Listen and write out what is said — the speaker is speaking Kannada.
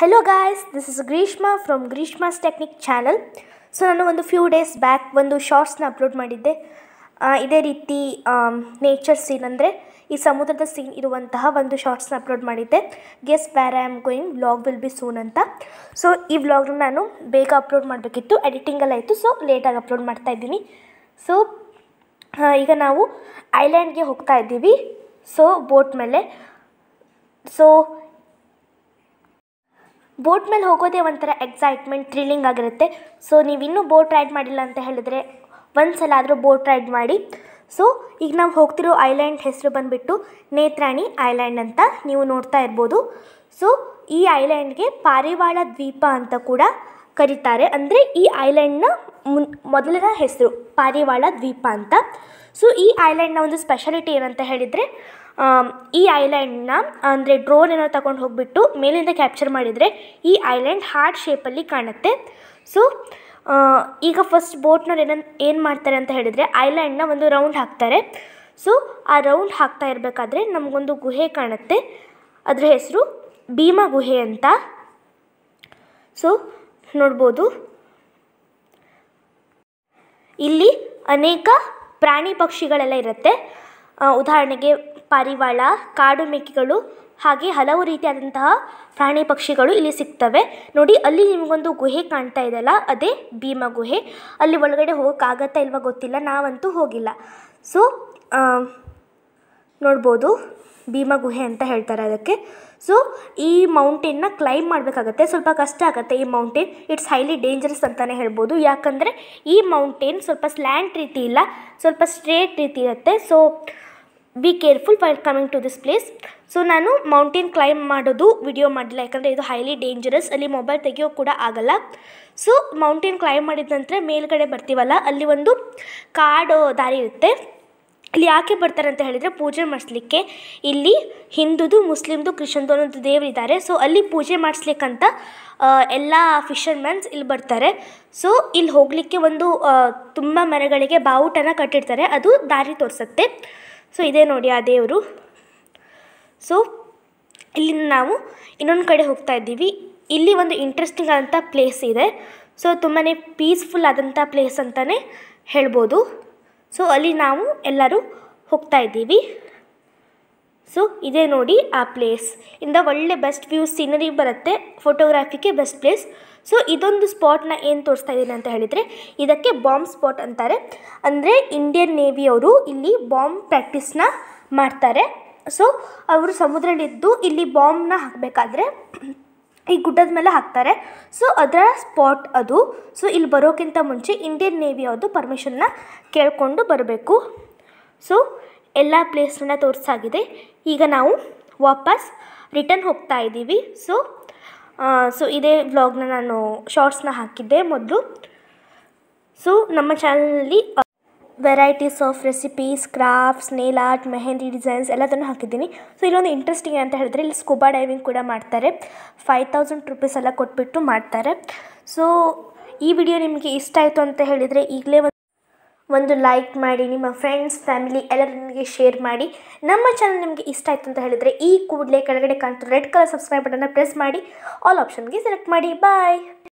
hello guys this is Greeshma from Greeshma's technique channel so ನಾನು ಒಂದು ಫ್ಯೂ ಡೇಸ್ ಬ್ಯಾಕ್ ಒಂದು ಶಾರ್ಟ್ಸ್ನ ಅಪ್ಲೋಡ್ ಮಾಡಿದ್ದೆ ಇದೇ ರೀತಿ ನೇಚರ್ ಸೀನ್ ಅಂದರೆ ಈ ಸಮುದ್ರದ ಸೀನ್ ಇರುವಂತಹ ಒಂದು ಶಾರ್ಟ್ಸ್ನ ಅಪ್ಲೋಡ್ ಮಾಡಿದ್ದೆ guess where I am going vlog will be soon ಅಂತ ಸೊ ಈ ವ್ಲಾಗ್ನ ನಾನು ಬೇಗ ಅಪ್ಲೋಡ್ ಮಾಡಬೇಕಿತ್ತು ಎಡಿಟಿಂಗಲ್ಲಿ ಆಯಿತು ಸೊ ಲೇಟಾಗಿ ಅಪ್ಲೋಡ್ ಮಾಡ್ತಾ ಇದ್ದೀನಿ ಸೊ ಈಗ ನಾವು ಐಲ್ಯಾಂಡ್ಗೆ ಹೋಗ್ತಾ ಇದ್ದೀವಿ ಸೊ ಬೋಟ್ ಮೇಲೆ ಸೊ ಬೋಟ್ ಮೇಲೆ ಹೋಗೋದೇ ಒಂಥರ ಎಕ್ಸೈಟ್ಮೆಂಟ್ ಥ್ರಿಲ್ಲಿಂಗ್ ಆಗಿರುತ್ತೆ ಸೊ ನೀವು ಇನ್ನೂ ಬೋಟ್ ರೈಡ್ ಮಾಡಿಲ್ಲ ಅಂತ ಹೇಳಿದರೆ ಒಂದು ಸಲ ಆದರೂ ಬೋಟ್ ರೈಡ್ ಮಾಡಿ ಸೊ ಈಗ ನಾವು ಹೋಗ್ತಿರೋ ಐಲ್ಯಾಂಡ್ ಹೆಸರು ಬಂದುಬಿಟ್ಟು ನೇತ್ರಾಣಿ ಐಲ್ಯಾಂಡ್ ಅಂತ ನೀವು ನೋಡ್ತಾ ಇರ್ಬೋದು ಸೊ ಈ ಐಲ್ಯಾಂಡ್ಗೆ ಪಾರಿವಾಳ ದ್ವೀಪ ಅಂತ ಕೂಡ ಕರೀತಾರೆ ಅಂದರೆ ಈ ಐಲ್ಯಾಂಡ್ನ ಮುನ್ ಮೊದಲಿನ ಹೆಸರು ಪಾರಿವಾಳ ದ್ವೀಪ ಅಂತ ಸೊ ಈ ಐಲ್ಯಾಂಡ್ನ ಒಂದು ಸ್ಪೆಷಾಲಿಟಿ ಏನಂತ ಹೇಳಿದರೆ ಈ ಐಲ್ಯಾಂಡ್ನ ಅಂದರೆ ಡ್ರೋನ್ ಏನೋ ತಗೊಂಡು ಹೋಗಿಬಿಟ್ಟು ಮೇಲಿಂದ ಕ್ಯಾಪ್ಚರ್ ಮಾಡಿದರೆ ಈ ಐಲ್ಯಾಂಡ್ ಹಾರ್ಟ್ ಶೇಪಲ್ಲಿ ಕಾಣುತ್ತೆ ಸೊ ಈಗ ಫಸ್ಟ್ ಬೋಟ್ನವ್ರು ಏನನ್ ಏನು ಮಾಡ್ತಾರೆ ಅಂತ ಹೇಳಿದರೆ ಐಲ್ಯಾಂಡ್ನ ಒಂದು ರೌಂಡ್ ಹಾಕ್ತಾರೆ ಸೊ ಆ ರೌಂಡ್ ಹಾಕ್ತಾ ಇರಬೇಕಾದ್ರೆ ನಮಗೊಂದು ಗುಹೆ ಕಾಣುತ್ತೆ ಅದರ ಹೆಸರು ಭೀಮ ಗುಹೆ ಅಂತ ಸೊ ನೋಡ್ಬೋದು ಇಲ್ಲಿ ಅನೇಕ ಪ್ರಾಣಿ ಪಕ್ಷಿಗಳೆಲ್ಲ ಇರುತ್ತೆ ಉದಾಹರಣೆಗೆ ಪಾರಿವಾಳ ಕಾಡು ಮೇಕೆಗಳು ಹಾಗೆ ಹಲವು ರೀತಿಯಾದಂತಹ ಪ್ರಾಣಿ ಪಕ್ಷಿಗಳು ಇಲ್ಲಿ ಸಿಗ್ತವೆ ನೋಡಿ ಅಲ್ಲಿ ನಿಮಗೊಂದು ಗುಹೆ ಕಾಣ್ತಾ ಇದೆಯಲ್ಲ ಅದೇ ಭೀಮ ಗುಹೆ ಅಲ್ಲಿ ಒಳಗಡೆ ಹೋಗೋಕ್ಕಾಗತ್ತಾ ಇಲ್ವ ಗೊತ್ತಿಲ್ಲ ನಾವಂತೂ ಹೋಗಿಲ್ಲ ಸೊ ನೋಡ್ಬೋದು ಭೀಮ ಗುಹೆ ಅಂತ ಹೇಳ್ತಾರೆ ಅದಕ್ಕೆ ಸೊ ಈ ಮೌಂಟೇನ್ನ ಕ್ಲೈಮ್ ಮಾಡಬೇಕಾಗತ್ತೆ ಸ್ವಲ್ಪ ಕಷ್ಟ ಆಗುತ್ತೆ ಈ ಮೌಂಟೇನ್ ಇಟ್ಸ್ ಹೈಲಿ ಡೇಂಜರಸ್ ಅಂತಲೇ ಹೇಳ್ಬೋದು ಯಾಕಂದರೆ ಈ ಮೌಂಟೇನ್ ಸ್ವಲ್ಪ ಸ್ಲ್ಯಾಂಡ್ ರೀತಿ ಇಲ್ಲ ಸ್ವಲ್ಪ ಸ್ಟ್ರೇಟ್ ರೀತಿ ಇರುತ್ತೆ so be careful fire coming to this place so ನಾನು ಮೌಂಟೇನ್ ಕ್ಲೈಂಬ್ ಮಾಡೋದು ವಿಡಿಯೋ ಮಾಡಿಲ್ಲ ಯಾಕಂದರೆ ಇದು ಹೈಲಿ ಡೇಂಜರಸ್ ಅಲ್ಲಿ ಮೊಬೈಲ್ ತೆಗಿಯೋ ಕೂಡ ಆಗಲ್ಲ ಸೊ ಮೌಂಟೇನ್ ಕ್ಲೈಂಬ್ ಮಾಡಿದ ನಂತರ ಮೇಲ್ಗಡೆ ಬರ್ತೀವಲ್ಲ ಅಲ್ಲಿ ಒಂದು ಕಾಡು ದಾರಿ ಇರುತ್ತೆ ಇಲ್ಲಿ ಯಾಕೆ ಬರ್ತಾರೆ ಅಂತ ಹೇಳಿದರೆ ಪೂಜೆ ಮಾಡಿಸ್ಲಿಕ್ಕೆ ಇಲ್ಲಿ ಹಿಂದೂದು ಮುಸ್ಲಿಮ್ದು ಕ್ರಿಶ್ಚನ್ದು ಅನ್ನೋದು ದೇವರಿದ್ದಾರೆ ಸೊ ಅಲ್ಲಿ ಪೂಜೆ ಮಾಡಿಸ್ಲಿಕ್ಕಂತ ಎಲ್ಲ ಫಿಷರ್ಮ್ಯಾನ್ಸ್ ಇಲ್ಲಿ ಬರ್ತಾರೆ ಸೊ ಇಲ್ಲಿ ಹೋಗಲಿಕ್ಕೆ ಒಂದು ತುಂಬ ಮನೆಗಳಿಗೆ ಬಾವುಟನ ಕಟ್ಟಿರ್ತಾರೆ ಅದು ದಾರಿ ತೋರಿಸುತ್ತೆ ಸೊ ಇದೇ ನೋಡಿ ಆ ದೇವರು ಸೊ ಇಲ್ಲಿ ನಾವು ಇನ್ನೊಂದು ಕಡೆ ಹೋಗ್ತಾ ಇದ್ದೀವಿ ಇಲ್ಲಿ ಒಂದು ಇಂಟ್ರೆಸ್ಟಿಂಗ್ ಆದಂಥ ಪ್ಲೇಸ್ ಇದೆ ಸೊ ತುಂಬಾ ಪೀಸ್ಫುಲ್ ಆದಂಥ ಪ್ಲೇಸ್ ಅಂತಲೇ ಹೇಳ್ಬೋದು ಸೊ ಅಲ್ಲಿ ನಾವು ಎಲ್ಲರೂ ಹೋಗ್ತಾ ಇದ್ದೀವಿ ಸೊ ಇದೇ ನೋಡಿ ಆ ಪ್ಲೇಸ್ ಇಂದ ಒಳ್ಳೆ ಬೆಸ್ಟ್ ವ್ಯೂ ಸೀನರಿ ಬರುತ್ತೆ ಫೋಟೋಗ್ರಾಫಿಗೆ ಬೆಸ್ಟ್ ಪ್ಲೇಸ್ ಸೊ ಇದೊಂದು ಸ್ಪಾಟ್ನ ಏನು ತೋರಿಸ್ತಾ ಇದ್ದೀನಿ ಅಂತ ಹೇಳಿದರೆ ಇದಕ್ಕೆ ಬಾಂಬ್ ಸ್ಪಾಟ್ ಅಂತಾರೆ ಅಂದರೆ ಇಂಡಿಯನ್ ನೇವಿಯವರು ಇಲ್ಲಿ ಬಾಂಬ್ ಪ್ರಾಕ್ಟೀಸ್ನ ಮಾಡ್ತಾರೆ ಸೊ ಅವರು ಸಮುದ್ರಲ್ಲಿದ್ದು ಇಲ್ಲಿ ಬಾಂಬ್ನ ಹಾಕಬೇಕಾದ್ರೆ ಈ ಗುಡ್ಡದ ಮೇಲೆ ಹಾಕ್ತಾರೆ ಸೊ ಅದರ ಸ್ಪಾಟ್ ಅದು ಸೊ ಇಲ್ಲಿ ಬರೋಕ್ಕಿಂತ ಮುಂಚೆ ಇಂಡಿಯನ್ ನೇವಿಯವ್ರದ್ದು ಪರ್ಮಿಷನ್ನ ಕೇಳಿಕೊಂಡು ಬರಬೇಕು ಸೊ ಎಲ್ಲ ಪ್ಲೇಸ್ನ ತೋರಿಸಾಗಿದೆ ಈಗ ನಾವು ವಾಪಸ್ ರಿಟರ್ನ್ ಹೋಗ್ತಾ ಇದ್ದೀವಿ ಸೊ ಸೊ ಇದೇ ವ್ಲಾಗ್ನ ನಾನು ಶಾರ್ಟ್ಸ್ನ ಹಾಕಿದ್ದೆ ಮೊದಲು ಸೊ ನಮ್ಮ ಚಾನಲಲ್ಲಿ varieties of recipes crafts nail art mehndi designs ಎಲ್ಲದನ್ನು ಹಾಕಿದ್ದೀನಿ ಸೊ ಇಲ್ಲೊಂದು ಇಂಟ್ರೆಸ್ಟಿಂಗ್ ಅಂತ ಹೇಳಿದ್ರೆ ಇಲ್ಲಿ ಸ್ಕೂಬಾ ಡೈವಿಂಗ್ ಕೂಡ ಮಾಡ್ತಾರೆ ಫೈವ್ ತೌಸಂಡ್ ರುಪೀಸ್ ಎಲ್ಲ ಕೊಟ್ಬಿಟ್ಟು ಮಾಡ್ತಾರೆ ಸೊ ಈ ವಿಡಿಯೋ ನಿಮಗೆ ಇಷ್ಟ ಆಯಿತು ಅಂತ ಹೇಳಿದರೆ ಈಗಲೇ ಒಂದು ಲೈಕ್ ಮಾಡಿ ನಿಮ್ಮ ಫ್ರೆಂಡ್ಸ್ ಫ್ಯಾಮಿಲಿ ಎಲ್ಲರೊಂದಿಗೆ ಶೇರ್ ಮಾಡಿ ನಮ್ಮ ಚಾನಲ್ ನಿಮಗೆ ಇಷ್ಟ ಆಯಿತು ಅಂತ ಹೇಳಿದರೆ ಈ ಕೂಡಲೇ ಕೆಳಗಡೆ ಕಾಣ್ತಾರೆ ರೆಡ್ ಕಲರ್ ಸಬ್ಸ್ಕ್ರೈಬ್ ಬಟನ್ನ ಪ್ರೆಸ್ ಮಾಡಿ ಆಲ್ ಆಪ್ಷನ್ಗೆ ಸೆಲೆಕ್ಟ್ ಮಾಡಿ ಬಾಯ್